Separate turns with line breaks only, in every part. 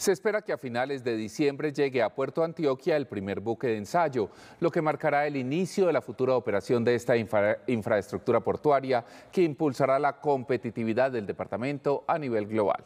Se espera que a finales de diciembre llegue a Puerto Antioquia el primer buque de ensayo, lo que marcará el inicio de la futura operación de esta infraestructura portuaria que impulsará la competitividad del departamento a nivel global.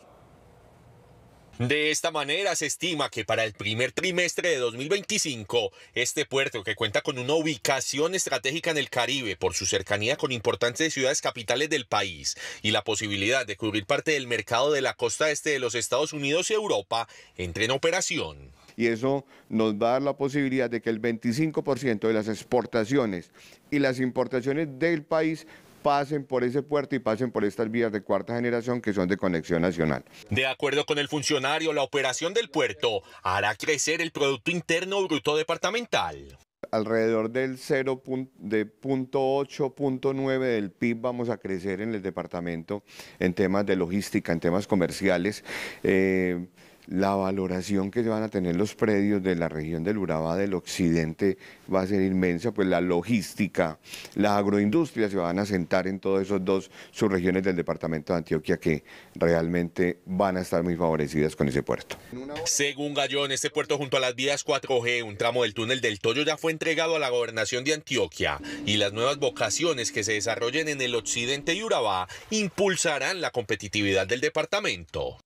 De
esta manera se estima que para el primer trimestre de 2025, este puerto que cuenta con una ubicación estratégica en el Caribe por su cercanía con importantes ciudades capitales del país y la posibilidad de cubrir parte del mercado de la costa este de los Estados Unidos y Europa, entre en operación.
Y eso nos va a dar la posibilidad de que el 25% de las exportaciones y las importaciones del país pasen por ese puerto y pasen por estas vías de cuarta generación que son de conexión nacional.
De acuerdo con el funcionario, la operación del puerto hará crecer el Producto Interno Bruto Departamental
alrededor del 0.8, del PIB vamos a crecer en el departamento en temas de logística, en temas comerciales. Eh, la valoración que se van a tener los predios de la región del Urabá del occidente va a ser inmensa, pues la logística, la agroindustria se van a sentar en todos esos dos subregiones del departamento de Antioquia que realmente van a estar muy favorecidas con ese puerto.
Según Gallón, este puerto junto a las vías 4G, un tramo del túnel del Toyo ya fue entregado a la gobernación de Antioquia y las nuevas vocaciones que se desarrollen en el occidente y Urabá impulsarán la competitividad del departamento.